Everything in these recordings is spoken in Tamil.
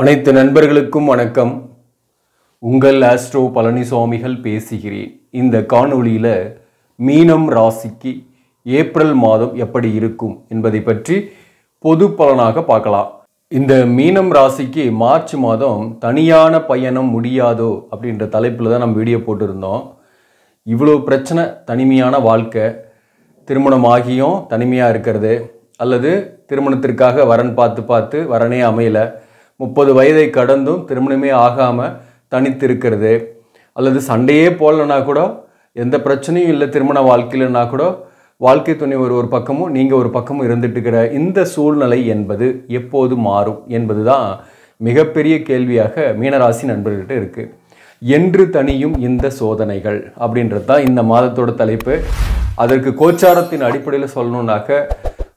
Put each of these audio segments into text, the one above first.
அனைத்து நண்பர்களுக்கும் வணக்கம் உங்கள் ஆஸ்ட்ரோ பழனிசாமிகள் பேசுகிறேன் இந்த காணொளியில் மீனம் ராசிக்கு ஏப்ரல் மாதம் எப்படி இருக்கும் என்பதை பற்றி பொது பலனாக பார்க்கலாம் இந்த மீனம் ராசிக்கு மார்ச் மாதம் தனியான பயணம் முடியாதோ அப்படின்ற தலைப்பில் தான் நம்ம வீடியோ போட்டிருந்தோம் இவ்வளோ பிரச்சனை தனிமையான வாழ்க்கை திருமணம் ஆகியும் தனிமையாக இருக்கிறது அல்லது திருமணத்திற்காக வரன் பார்த்து பார்த்து வரனே அமையலை முப்பது வயதை கடந்தும் திருமணமே ஆகாமல் தனித்திருக்கிறது அல்லது சண்டையே போடலன்னா கூட எந்த பிரச்சனையும் இல்லை திருமண வாழ்க்கையிலன்னா கூட வாழ்க்கை துணை ஒரு ஒரு பக்கமும் நீங்கள் ஒரு பக்கமும் இருந்துட்டுக்கிற இந்த சூழ்நிலை என்பது எப்போது மாறும் என்பது தான் மிகப்பெரிய கேள்வியாக மீனராசி நண்பர்கிட்ட இருக்குது என்று தனியும் இந்த சோதனைகள் அப்படின்றது தான் இந்த மாதத்தோட தலைப்பு அதற்கு கோச்சாரத்தின் அடிப்படையில் சொல்லணுன்னாக்க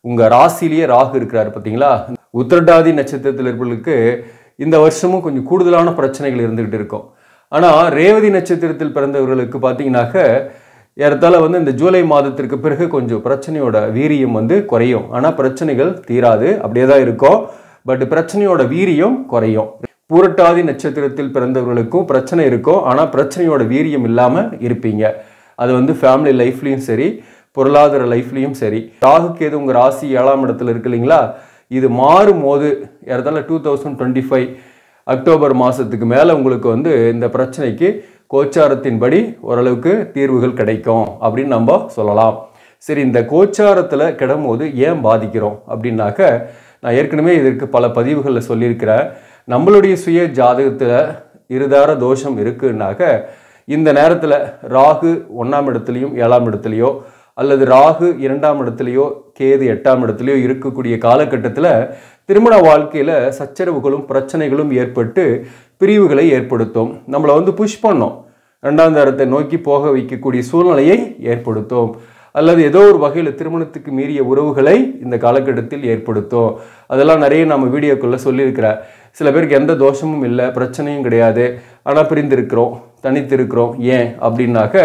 உங்கள் ராசிலேயே ராகு இருக்கிறார் பார்த்தீங்களா உத்திரட்டாதி நட்சத்திரத்தில் இருப்பவர்களுக்கு இந்த வருஷமும் கொஞ்சம் கூடுதலான பிரச்சனைகள் இருந்துக்கிட்டு இருக்கும் ஆனால் ரேவதி நட்சத்திரத்தில் பிறந்தவர்களுக்கு பார்த்தீங்கன்னாக்க ஏறத்தால வந்து இந்த ஜூலை மாதத்திற்கு பிறகு கொஞ்சம் பிரச்சனையோட வீரியம் வந்து குறையும் ஆனால் பிரச்சனைகள் தீராது அப்படியே தான் இருக்கும் பட் பிரச்சனையோட வீரியம் குறையும் பூரட்டாதி நட்சத்திரத்தில் பிறந்தவர்களுக்கும் பிரச்சனை இருக்கும் ஆனால் பிரச்சனையோட வீரியம் இல்லாமல் இருப்பீங்க அது வந்து ஃபேமிலி லைஃப்லேயும் சரி பொருளாதார லைஃப்லேயும் சரி ராகுக்கு எது உங்கள் ராசி ஏழாம் இடத்துல இருக்கு இல்லைங்களா இது மாறும்போது ஏறத்தால two thousand twenty five October மாதத்துக்கு மேலே உங்களுக்கு வந்து இந்த பிரச்சனைக்கு கோச்சாரத்தின்படி ஓரளவுக்கு தீர்வுகள் கிடைக்கும் அப்படின்னு நம்ம சொல்லலாம் சரி இந்த கோச்சாரத்தில் கிடம்போது ஏன் பாதிக்கிறோம் அப்படின்னாக்க நான் ஏற்கனவே இதற்கு பல பதிவுகளில் சொல்லியிருக்கிறேன் நம்மளுடைய சுய ஜாதகத்தில் இருதார தோஷம் இருக்குன்னாக்க இந்த நேரத்தில் ராகு ஒன்றாம் இடத்துலையும் ஏழாம் இடத்துலையோ அல்லது ராகு இரண்டாம் இடத்துலையோ கேது எட்டாம் இடத்துலையோ இருக்கக்கூடிய காலகட்டத்தில் திருமண வாழ்க்கையில் சச்சரவுகளும் பிரச்சனைகளும் ஏற்பட்டு பிரிவுகளை ஏற்படுத்தும் நம்மளை வந்து புஷ் பண்ணோம் ரெண்டாம் தரத்தை நோக்கி போக வைக்கக்கூடிய சூழ்நிலையை ஏற்படுத்தும் அல்லது ஏதோ ஒரு வகையில் திருமணத்துக்கு மீறிய உறவுகளை இந்த காலகட்டத்தில் ஏற்படுத்தும் அதெல்லாம் நிறைய நம்ம வீடியோக்குள்ளே சொல்லியிருக்கிற சில பேருக்கு எந்த தோஷமும் இல்லை பிரச்சனையும் கிடையாது ஆனால் பிரிந்திருக்கிறோம் தனித்திருக்கிறோம் ஏன் அப்படின்னாக்க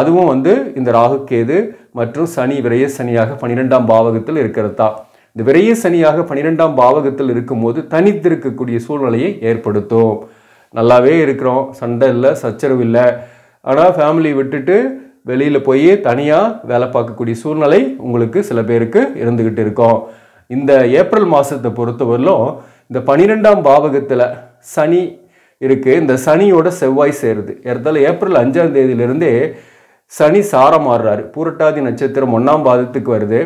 அதுவும் வந்து இந்த ராகு கேது மற்றும் சனி விரைய சனியாக பன்னிரெண்டாம் பாவகத்தில் இருக்கிறதா இந்த விரைய சனியாக பன்னிரெண்டாம் பாவகத்தில் இருக்கும்போது தனித்திருக்கக்கூடிய சூழ்நிலையை ஏற்படுத்தும் நல்லாவே இருக்கிறோம் சண்டை இல்லை சச்சரவு இல்லை ஆனால் ஃபேமிலி விட்டுட்டு வெளியில் போய் தனியாக வேலை பார்க்கக்கூடிய சூழ்நிலை உங்களுக்கு சில பேருக்கு இருந்துக்கிட்டு இருக்கோம் இந்த ஏப்ரல் மாதத்தை பொறுத்தவரையிலும் இந்த பனிரெண்டாம் பாவகத்தில் சனி இருக்குது இந்த சனியோட செவ்வாய் சேருது ஏறத்தால் ஏப்ரல் அஞ்சாம் தேதியிலிருந்தே சனி சாரம் மாறுறாரு புரட்டாதி நட்சத்திரம் ஒன்றாம் பாதத்துக்கு வருது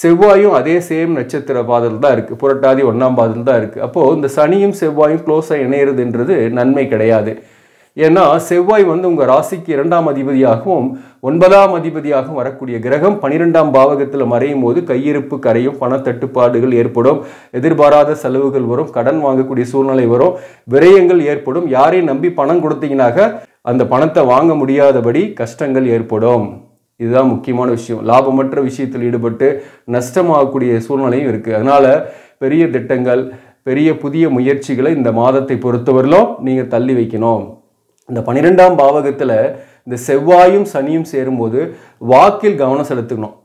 செவ்வாயும் அதே சேம் நட்சத்திர பாதத்தில் தான் இருக்குது புரட்டாதி ஒன்றாம் பாதத்தில் தான் இருக்குது அப்போது இந்த சனியும் செவ்வாயும் க்ளோஸாக இணையிறதுன்றது நன்மை கிடையாது ஏன்னா செவ்வாய் வந்து உங்கள் ராசிக்கு இரண்டாம் அதிபதியாகவும் ஒன்பதாம் அதிபதியாகவும் வரக்கூடிய கிரகம் பனிரெண்டாம் பாவகத்தில் மறையும் போது கையிருப்பு கரையும் பணத்தட்டுப்பாடுகள் ஏற்படும் எதிர்பாராத செலவுகள் வரும் கடன் வாங்கக்கூடிய சூழ்நிலை வரும் விரயங்கள் ஏற்படும் யாரையும் நம்பி பணம் கொடுத்தீங்கன்னாக அந்த பணத்தை வாங்க முடியாதபடி கஷ்டங்கள் ஏற்படும் இதுதான் முக்கியமான விஷயம் லாபமற்ற விஷயத்தில் ஈடுபட்டு நஷ்டமாகக்கூடிய சூழ்நிலையும் இருக்குது அதனால் பெரிய திட்டங்கள் பெரிய புதிய முயற்சிகளை இந்த மாதத்தை பொறுத்தவரையிலும் நீங்கள் தள்ளி வைக்கணும் இந்த பன்னிரெண்டாம் பாவகத்தில் இந்த செவ்வாயும் சனியும் சேரும்போது வாக்கில் கவனம் செலுத்துக்கணும்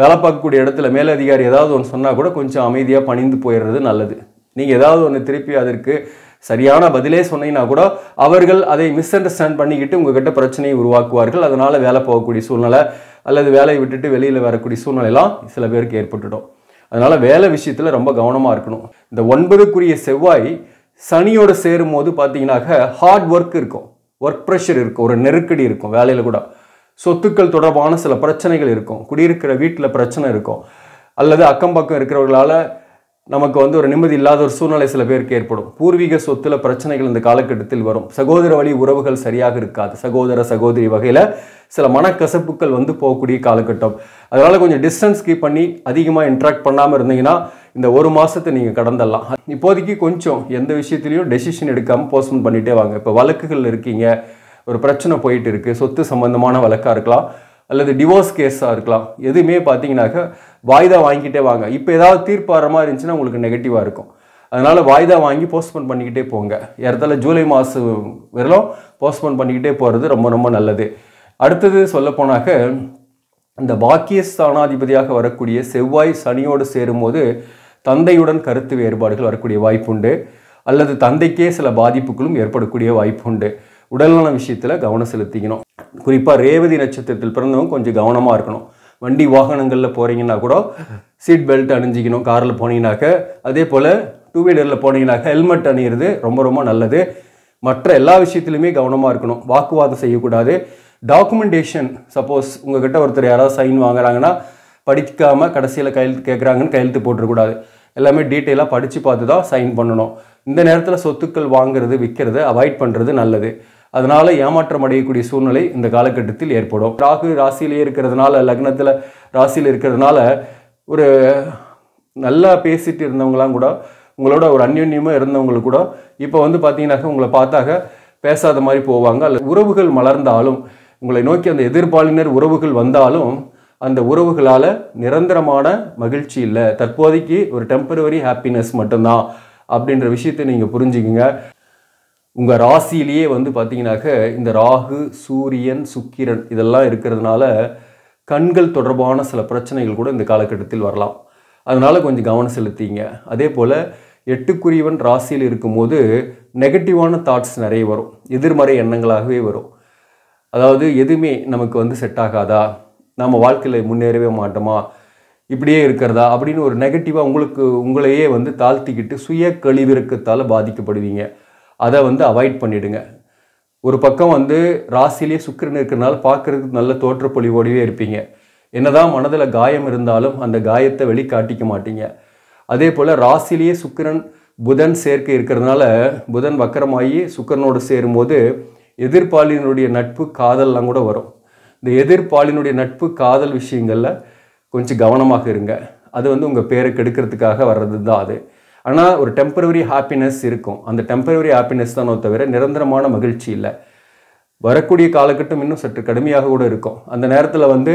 வேலை பார்க்கக்கூடிய இடத்துல மேலதிகாரி ஏதாவது ஒன்று சொன்னால் கூட கொஞ்சம் அமைதியாக பணிந்து போயிடுறது நல்லது நீங்கள் ஏதாவது ஒன்று திருப்பி அதற்கு சரியான பதிலே சொன்னீங்கன்னா கூட அவர்கள் அதை மிஸ் அண்டர்ஸ்டாண்ட் பண்ணிக்கிட்டு உங்ககிட்ட பிரச்சனையை உருவாக்குவார்கள் அதனால் வேலை போகக்கூடிய சூழ்நிலை அல்லது வேலையை விட்டுட்டு வெளியில் வரக்கூடிய சூழ்நிலைலாம் சில பேருக்கு ஏற்பட்டுடும் அதனால் வேலை விஷயத்தில் ரொம்ப கவனமாக இருக்கணும் இந்த ஒன்பதுக்குரிய செவ்வாய் சனியோடு சேரும் போது பார்த்தீங்கன்னாக்க ஹார்ட் ஒர்க் இருக்கும் ஒர்க் ப்ரெஷர் இருக்கும் ஒரு நெருக்கடி இருக்கும் வேலையில் கூட சொத்துக்கள் தொடர்பான சில பிரச்சனைகள் இருக்கும் குடியிருக்கிற வீட்டில் பிரச்சனை இருக்கும் அல்லது அக்கம் பக்கம் இருக்கிறவர்களால் நமக்கு வந்து ஒரு நிம்மதி இல்லாத ஒரு சூழ்நிலை சில பேருக்கு ஏற்படும் பூர்வீக சொத்துல பிரச்சனைகள் இந்த காலகட்டத்தில் வரும் சகோதர வழி உறவுகள் சரியாக இருக்காது சகோதர சகோதரி வகையில் சில மனக்கசப்புக்கள் வந்து போகக்கூடிய காலகட்டம் அதனால் கொஞ்சம் டிஸ்டன்ஸ் கீப் பண்ணி அதிகமாக இன்ட்ராக்ட் பண்ணாமல் இருந்தீங்கன்னா இந்த ஒரு மாதத்தை நீங்கள் கடந்துடலாம் இப்போதைக்கு கொஞ்சம் எந்த விஷயத்துலையும் டெசிஷன் எடுக்காமல் போஸ்ட்போன் பண்ணிகிட்டே வாங்க இப்போ வழக்குகள் இருக்கீங்க ஒரு பிரச்சனை போயிட்டு இருக்குது சொத்து சம்மந்தமான வழக்காக இருக்கலாம் அல்லது டிவோர்ஸ் கேஸாக இருக்கலாம் எதுவுமே பார்த்தீங்கன்னாக்க வாய்தா வாங்கிக்கிட்டே வாங்க இப்போ ஏதாவது தீர்ப்பு வர மாதிரி இருந்துச்சுன்னா உங்களுக்கு நெகட்டிவாக இருக்கும் அதனால் வாய்தா வாங்கி போஸ்ட்போன் பண்ணிக்கிட்டே போங்க இடத்துல ஜூலை மாதம் வரலும் போஸ்ட்போன் பண்ணிக்கிட்டே போகிறது ரொம்ப ரொம்ப நல்லது அடுத்தது சொல்லப்போனாக்க இந்த பாக்கிய ஸ்தானாதிபதியாக வரக்கூடிய செவ்வாய் சனியோடு சேரும்போது தந்தையுடன் கருத்து வேறுபாடுகள் வரக்கூடிய வாய்ப்புண்டு அல்லது தந்தைக்கே சில பாதிப்புகளும் ஏற்படக்கூடிய வாய்ப்பு உண்டு உடல்நல விஷயத்தில் கவனம் செலுத்திக்கணும் குறிப்பாக ரேவதி நட்சத்திரத்தில் பிறந்தவங்க கொஞ்சம் கவனமாக இருக்கணும் வண்டி வாகனங்களில் போகிறீங்கன்னா கூட சீட் பெல்ட் அணிஞ்சிக்கணும் காரில் போனீங்கனாக்க அதே போல் டூ வீலரில் போனீங்கனாக்க ஹெல்மெட் அணியிறது ரொம்ப ரொம்ப நல்லது மற்ற எல்லா விஷயத்துலையுமே கவனமாக இருக்கணும் வாக்குவாதம் செய்யக்கூடாது டாக்குமெண்டேஷன் சப்போஸ் உங்ககிட்ட ஒருத்தர் யாராவது சைன் வாங்குறாங்கன்னா படிக்காமல் கடைசியில் கையெழுத்து கேட்குறாங்கன்னு கையெழுத்து போட்டுருக்கூடாது எல்லாமே டீட்டெயிலாக படித்து பார்த்து தான் சைன் பண்ணணும் இந்த நேரத்தில் சொத்துக்கள் வாங்குறது விற்கிறது அவாய்ட் பண்ணுறது நல்லது அதனால் ஏமாற்றம் அடையக்கூடிய சூழ்நிலை இந்த காலகட்டத்தில் ஏற்படும் ராகு ராசியிலேயே இருக்கிறதுனால லக்னத்தில் ராசியில் இருக்கிறதுனால ஒரு நல்லா பேசிட்டு இருந்தவங்களாம் கூட உங்களோட ஒரு அந்யோன்யமாக இருந்தவங்களுக்கு கூட இப்போ வந்து பார்த்தீங்கன்னாக்க உங்களை பார்த்தாக பேசாத மாதிரி போவாங்க அல்ல உறவுகள் மலர்ந்தாலும் உங்களை நோக்கி அந்த எதிர்பாலினர் உறவுகள் வந்தாலும் அந்த உறவுகளால் நிரந்தரமான மகிழ்ச்சி இல்லை தற்போதைக்கு ஒரு டெம்பரவரி ஹாப்பினஸ் மட்டும்தான் அப்படின்ற விஷயத்தை நீங்கள் புரிஞ்சுக்கிங்க உங்கள் ராசியிலேயே வந்து பார்த்தீங்கன்னாக்க இந்த ராகு சூரியன் சுக்கிரன் இதெல்லாம் இருக்கிறதுனால கண்கள் தொடர்பான சில பிரச்சனைகள் கூட இந்த காலகட்டத்தில் வரலாம் அதனால் கொஞ்சம் கவனம் செலுத்திங்க அதே போல் எட்டுக்குரியவன் ராசியில் இருக்கும்போது நெகட்டிவான தாட்ஸ் நிறைய வரும் எதிர்மறை எண்ணங்களாகவே வரும் அதாவது எதுவுமே நமக்கு வந்து செட் ஆகாதா நம்ம வாழ்க்கையில் முன்னேறவே மாட்டோமா இப்படியே இருக்கிறதா அப்படின்னு ஒரு நெகட்டிவாக உங்களுக்கு உங்களையே வந்து தாழ்த்திக்கிட்டு சுய கழிவிறக்கத்தால் பாதிக்கப்படுவீங்க அதை வந்து அவாய்ட் பண்ணிவிடுங்க ஒரு பக்கம் வந்து ராசிலேயே சுக்கிரன் இருக்கிறனால பார்க்குறதுக்கு நல்ல தோற்றப்பொழிவோடவே இருப்பீங்க என்னதான் மனதில் காயம் இருந்தாலும் அந்த காயத்தை வெளிக்காட்டிக்க மாட்டீங்க அதே போல் ராசிலேயே சுக்கிரன் புதன் சேர்க்கை இருக்கிறதுனால புதன் வக்கரமாகி சுக்கரனோடு சேரும்போது எதிர்பாலினுடைய நட்பு காதல்லாம் கூட வரும் இந்த எதிர்பாலினுடைய நட்பு காதல் விஷயங்களில் கொஞ்சம் கவனமாக இருங்க அது வந்து உங்கள் பேரை கெடுக்கிறதுக்காக வர்றது தான் அது ஆனால் ஒரு டெம்பரவரி ஹாப்பினஸ் இருக்கும் அந்த டெம்பரவரி ஹாப்பினஸ் தானோ தவிர நிரந்தரமான மகிழ்ச்சி இல்லை வரக்கூடிய காலகட்டம் இன்னும் சற்று கடுமையாக கூட இருக்கும் அந்த நேரத்தில் வந்து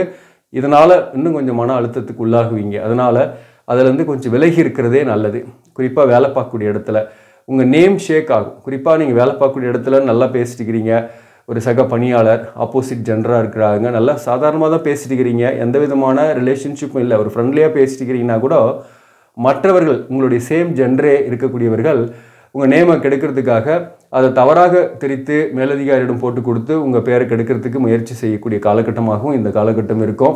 இதனால் இன்னும் கொஞ்சம் மன அழுத்தத்துக்கு உள்ளாகுவீங்க அதனால் அதிலேருந்து கொஞ்சம் விலகி இருக்கிறதே நல்லது குறிப்பாக வேலை பார்க்கக்கூடிய இடத்துல உங்கள் நேம் ஷேக் ஆகும் குறிப்பாக நீங்கள் வேலை பார்க்கக்கூடிய இடத்துல நல்லா பேசிட்டுக்கிறீங்க ஒரு சக பணியாளர் ஆப்போசிட் ஜென்டராக இருக்கிறாங்க நல்லா சாதாரணமாக தான் பேசிட்டுக்கிறீங்க எந்த விதமான ரிலேஷன்ஷிப்பும் இல்லை ஒரு ஃப்ரெண்ட்லியாக பேசிட்டுக்கிறீங்கன்னா கூட மற்றவர்கள் உங்களுடைய சேம் ஜென்ரே இருக்கக்கூடியவர்கள் உங்கள் நேமை கெடுக்கிறதுக்காக அதை தவறாக திரித்து மேலதிகாரியிடம் போட்டு கொடுத்து உங்கள் பேரை கெடுக்கிறதுக்கு முயற்சி செய்யக்கூடிய காலகட்டமாகவும் இந்த காலகட்டம் இருக்கும்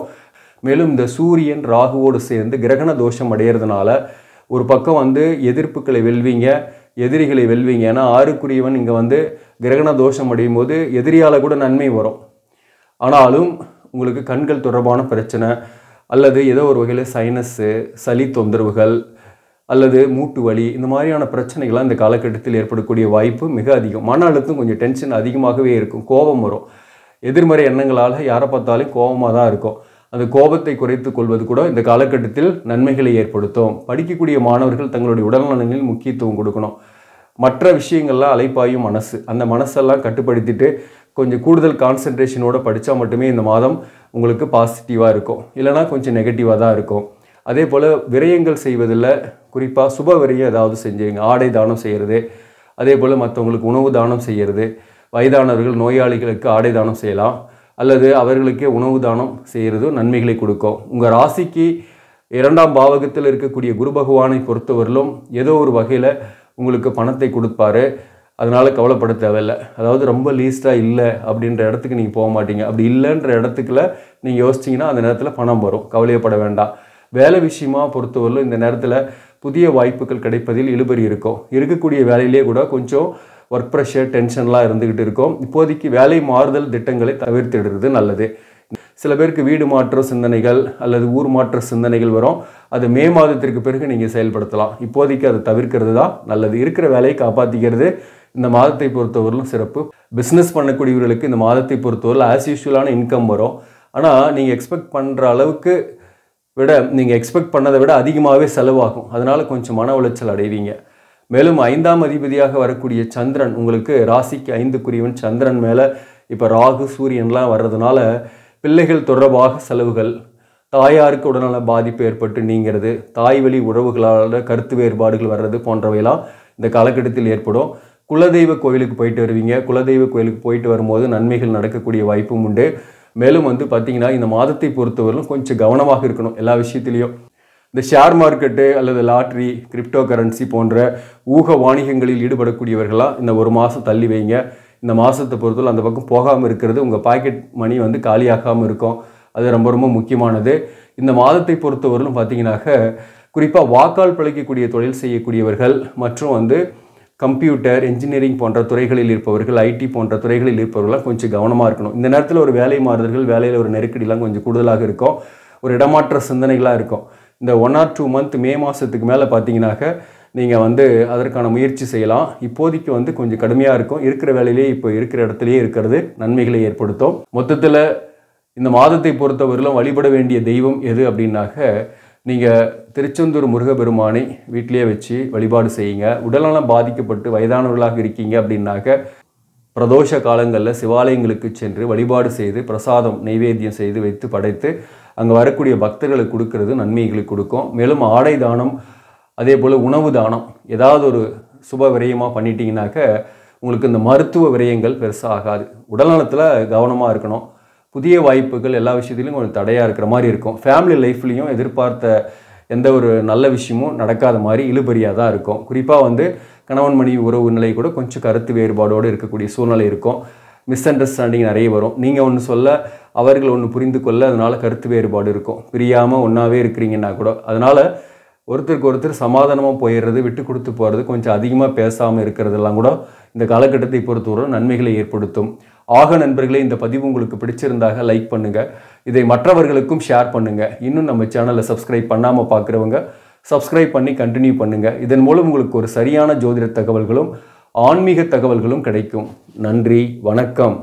மேலும் இந்த சூரியன் ராகுவோடு சேர்ந்து கிரகண தோஷம் அடையிறதுனால ஒரு பக்கம் வந்து எதிர்ப்புகளை வெல்வீங்க எதிரிகளை வெல்வீங்க ஏன்னா ஆறுக்குரியவன் இங்கே வந்து கிரகண தோஷம் அடையும் போது எதிரியால் கூட நன்மை வரும் ஆனாலும் உங்களுக்கு கண்கள் தொடர்பான பிரச்சனை அல்லது ஏதோ ஒரு வகையில் சைனஸ்ஸு சளி தொந்தரவுகள் அல்லது மூட்டு வலி இந்த மாதிரியான பிரச்சனைகள்லாம் இந்த காலகட்டத்தில் ஏற்படக்கூடிய வாய்ப்பு மிக அதிகம் மன அழுத்தம் கொஞ்சம் டென்ஷன் அதிகமாகவே இருக்கும் கோபம் வரும் எதிர்மறை எண்ணங்களால் யாரை பார்த்தாலும் கோபமாக தான் இருக்கும் அந்த கோபத்தை குறைத்து கொள்வது கூட இந்த காலகட்டத்தில் நன்மைகளை ஏற்படுத்தும் படிக்கக்கூடிய மாணவர்கள் தங்களுடைய உடல் முக்கியத்துவம் கொடுக்கணும் மற்ற விஷயங்கள்லாம் அலைப்பாயும் மனசு அந்த மனசெல்லாம் கட்டுப்படுத்திட்டு கொஞ்சம் கூடுதல் கான்சன்ட்ரேஷனோடு படித்தா மட்டுமே இந்த மாதம் உங்களுக்கு பாசிட்டிவாக இருக்கும் இல்லைனா கொஞ்சம் நெகட்டிவாக தான் இருக்கும் அதே போல் விரயங்கள் செய்வதில் குறிப்பாக சுப விரயம் ஏதாவது செஞ்சுங்க ஆடை தானம் செய்கிறது அதே போல் மற்றவங்களுக்கு உணவு தானம் செய்கிறது வயதானவர்கள் நோயாளிகளுக்கு ஆடை தானம் செய்யலாம் அல்லது அவர்களுக்கே உணவு தானம் செய்கிறதும் நன்மைகளை கொடுக்கும் உங்கள் ராசிக்கு இரண்டாம் பாவகத்தில் இருக்கக்கூடிய குரு பகவானை பொறுத்தவரையிலும் ஏதோ ஒரு வகையில் உங்களுக்கு பணத்தை கொடுப்பாரு அதனால் கவலைப்பட தேவையில்லை அதாவது ரொம்ப லீஸ்ட்டாக இல்லை அப்படின்ற இடத்துக்கு நீங்கள் போக மாட்டீங்க அப்படி இல்லைன்ற இடத்துக்குள்ள நீங்கள் யோசிச்சிங்கன்னா அந்த நேரத்தில் பணம் வரும் கவலையப்பட வேண்டாம் வேலை விஷயமா பொறுத்தவரையிலும் இந்த நேரத்தில் புதிய வாய்ப்புகள் கிடைப்பதில் இழுபறி இருக்கும் இருக்கக்கூடிய வேலையிலே கூட கொஞ்சம் ஒர்க் ப்ரெஷர் டென்ஷன்லாம் இருந்துக்கிட்டு இருக்கும் இப்போதைக்கு வேலை மாறுதல் திட்டங்களை தவிர்த்திடுறது நல்லது சில பேருக்கு வீடு மாற்ற சிந்தனைகள் அல்லது ஊர் மாற்ற சிந்தனைகள் வரும் அது மே மாதத்திற்கு பிறகு நீங்கள் செயல்படுத்தலாம் இப்போதைக்கு அதை தவிர்க்கிறது தான் நல்லது இருக்கிற வேலையை காப்பாற்றிக்கிறது இந்த மாதத்தை பொறுத்தவரையிலும் சிறப்பு பிஸ்னஸ் பண்ணக்கூடியவர்களுக்கு இந்த மாதத்தை பொறுத்தவரையில் ஆஸ் யூஷுவலான இன்கம் வரும் ஆனால் நீங்கள் எக்ஸ்பெக்ட் பண்ணுற அளவுக்கு விட நீங்கள் எக்ஸ்பெக்ட் பண்ணதை விட அதிகமாகவே செலவாகும் அதனால் கொஞ்சம் மன உளைச்சல் அடைவீங்க மேலும் ஐந்தாம் அதிபதியாக வரக்கூடிய சந்திரன் உங்களுக்கு ராசிக்கு ஐந்துக்குரியவன் சந்திரன் மேலே இப்போ ராகு சூரியன்லாம் வர்றதுனால பிள்ளைகள் தொடர்பாக செலவுகள் தாயாருக்கு உடல்நல பாதிப்பு ஏற்பட்டு நீங்கிறது தாய் வழி உறவுகளால் கருத்து வேறுபாடுகள் வர்றது போன்றவையெல்லாம் இந்த காலகட்டத்தில் ஏற்படும் குலதெய்வ கோயிலுக்கு போயிட்டு வருவீங்க குலதெய்வ கோயிலுக்கு போயிட்டு வரும்போது நன்மைகள் நடக்கக்கூடிய வாய்ப்பும் உண்டு மேலும் வந்து பார்த்தீங்கன்னா இந்த மாதத்தை பொறுத்தவரையிலும் கொஞ்சம் கவனமாக இருக்கணும் எல்லா விஷயத்திலையும் இந்த ஷேர் மார்க்கெட்டு அல்லது லாட்ரி கிரிப்டோ கரன்சி போன்ற ஊக வாணிகங்களில் ஈடுபடக்கூடியவர்களாக இந்த ஒரு மாதம் தள்ளி வைங்க இந்த மாதத்தை பொறுத்தவரை அந்த பக்கம் போகாமல் இருக்கிறது உங்கள் பாக்கெட் மணி வந்து காலியாகாமல் இருக்கும் அது ரொம்ப ரொம்ப முக்கியமானது இந்த மாதத்தை பொறுத்தவரையிலும் பார்த்தீங்கன்னாக்க குறிப்பாக வாக்கால் பிழைக்கக்கூடிய தொழில் செய்யக்கூடியவர்கள் மற்றும் வந்து கம்ப்யூட்டர் இன்ஜினியரிங் போன்ற துறைகளில் இருப்பவர்கள் ஐடி போன்ற துறைகளில் இருப்பவர்கள்லாம் கொஞ்சம் கவனமாக இருக்கணும் இந்த நேரத்தில் ஒரு வேலை மாறுதல்கள் வேலையில் ஒரு நெருக்கடிலாம் கொஞ்சம் கூடுதலாக இருக்கும் ஒரு இடமாற்ற சிந்தனைகளாக இருக்கும் இந்த one or two month May மாதத்துக்கு மேலே பார்த்தீங்கன்னாக்க நீங்கள் வந்து அதற்கான முயற்சி செய்யலாம் இப்போதைக்கு வந்து கொஞ்சம் கடுமையாக இருக்கும் இருக்கிற வேலையிலே இப்போ இருக்கிற இடத்துலையே இருக்கிறது நன்மைகளை ஏற்படுத்தும் மொத்தத்தில் இந்த மாதத்தை பொறுத்தவரையிலும் வழிபட வேண்டிய தெய்வம் எது அப்படின்னாக்க நீங்கள் திருச்செந்தூர் முருகப்பெருமானை வீட்டிலே வச்சு வழிபாடு செய்யுங்க உடல்நலம் பாதிக்கப்பட்டு வயதானவர்களாக இருக்கீங்க அப்படின்னாக்க பிரதோஷ காலங்களில் சிவாலயங்களுக்கு சென்று வழிபாடு செய்து பிரசாதம் நைவேத்தியம் செய்து வைத்து படைத்து அங்கே வரக்கூடிய பக்தர்களுக்கு கொடுக்கறது நன்மைகளுக்கு கொடுக்கும் மேலும் ஆடை தானம் அதே போல் உணவு தானம் ஏதாவது ஒரு சுப விரயமாக பண்ணிட்டீங்கனாக்க உங்களுக்கு இந்த மருத்துவ விரயங்கள் பெருசாக ஆகாது உடல்நலத்தில் கவனமாக இருக்கணும் புதிய வாய்ப்புகள் எல்லா விஷயத்துலையும் கொஞ்சம் தடையாக இருக்கிற மாதிரி இருக்கும் ஃபேமிலி லைஃப்லேயும் எதிர்பார்த்த எந்த ஒரு நல்ல விஷயமும் நடக்காத மாதிரி இழுபறியாக தான் இருக்கும் குறிப்பாக வந்து கணவன் மனைவி உறவு நிலை கூட கொஞ்சம் கருத்து வேறுபாடோடு இருக்கக்கூடிய சூழ்நிலை இருக்கும் மிஸ் அண்டர்ஸ்டாண்டிங் நிறைய வரும் நீங்கள் ஒன்று சொல்ல அவர்கள் ஒன்று புரிந்து கொள்ள அதனால் கருத்து வேறுபாடு இருக்கும் பிரியாமல் ஒன்றாவே இருக்கிறீங்கன்னா கூட அதனால் ஒருத்தருக்கு ஒருத்தர் சமாதானமாக போயிடுறது விட்டு கொடுத்து போகிறது கொஞ்சம் அதிகமாக பேசாமல் இருக்கிறதெல்லாம் கூட இந்த காலகட்டத்தை பொறுத்தவரை நன்மைகளை ஏற்படுத்தும் ஆக நண்பர்களே இந்த பதிவு உங்களுக்கு பிடிச்சிருந்தாக லைக் பண்ணுங்கள் இதை மற்றவர்களுக்கும் ஷேர் பண்ணுங்கள் இன்னும் நம்ம சேனலை சப்ஸ்கிரைப் பண்ணாமல் பார்க்குறவங்க சப்ஸ்கிரைப் பண்ணி கண்டினியூ பண்ணுங்கள் இதன் மூலம் உங்களுக்கு ஒரு சரியான ஜோதிட தகவல்களும் ஆன்மீக தகவல்களும் கிடைக்கும் நன்றி வணக்கம்